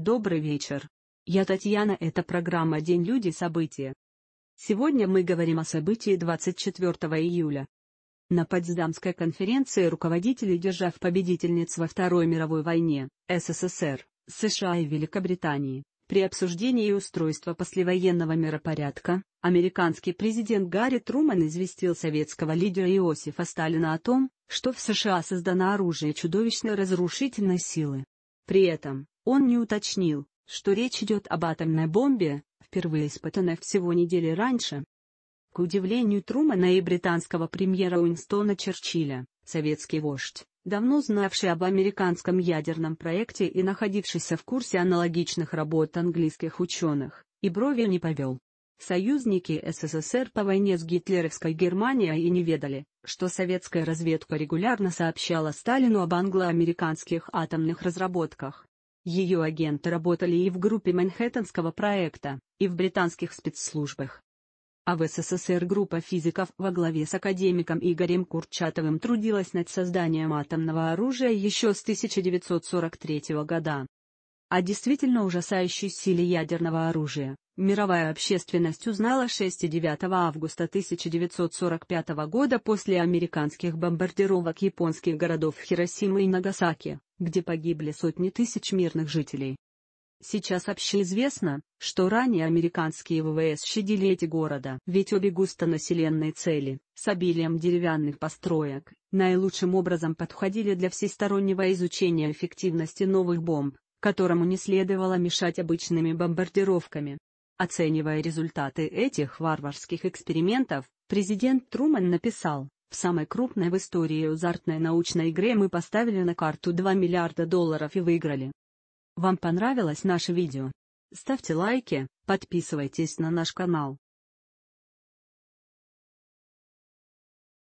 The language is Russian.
Добрый вечер. Я Татьяна, это программа «День люди. События». Сегодня мы говорим о событии 24 июля. На Потсдамской конференции руководители держав победительниц во Второй мировой войне, СССР, США и Великобритании, при обсуждении устройства послевоенного миропорядка, американский президент Гарри Труман известил советского лидера Иосифа Сталина о том, что в США создано оружие чудовищной разрушительной силы. При этом, он не уточнил, что речь идет об атомной бомбе, впервые испытанной всего недели раньше. К удивлению Трумана и британского премьера Уинстона Черчилля, советский вождь, давно знавший об американском ядерном проекте и находившийся в курсе аналогичных работ английских ученых, и брови не повел. Союзники СССР по войне с гитлеровской Германией и не ведали, что советская разведка регулярно сообщала Сталину об англо-американских атомных разработках. Ее агенты работали и в группе Манхэттенского проекта, и в британских спецслужбах. А в СССР группа физиков во главе с академиком Игорем Курчатовым трудилась над созданием атомного оружия еще с 1943 года. О действительно ужасающей силе ядерного оружия, мировая общественность узнала 6 и 9 августа 1945 года после американских бомбардировок японских городов Хиросимы и Нагасаки, где погибли сотни тысяч мирных жителей. Сейчас общеизвестно, что ранее американские ВВС щадили эти города, ведь обе густонаселенные цели, с обилием деревянных построек, наилучшим образом подходили для всестороннего изучения эффективности новых бомб, которому не следовало мешать обычными бомбардировками. Оценивая результаты этих варварских экспериментов, президент Трумэн написал, «В самой крупной в истории азартной научной игре мы поставили на карту 2 миллиарда долларов и выиграли». Вам понравилось наше видео? Ставьте лайки, подписывайтесь на наш канал.